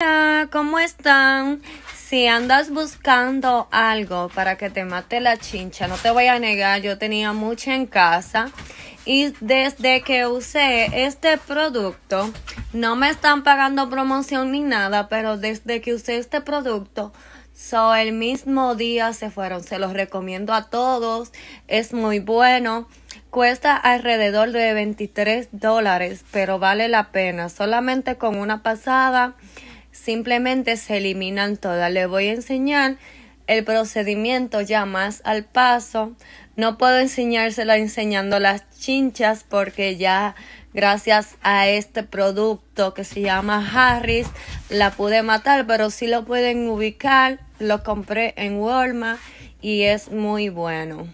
Hola, ¿cómo están? Si andas buscando algo para que te mate la chincha, no te voy a negar, yo tenía mucha en casa y desde que usé este producto, no me están pagando promoción ni nada, pero desde que usé este producto, so el mismo día se fueron. Se los recomiendo a todos, es muy bueno. Cuesta alrededor de 23 dólares, pero vale la pena. Solamente con una pasada simplemente se eliminan todas. Le voy a enseñar el procedimiento ya más al paso. No puedo enseñársela enseñando las chinchas porque ya gracias a este producto que se llama Harris la pude matar, pero si lo pueden ubicar. Lo compré en Walmart y es muy bueno.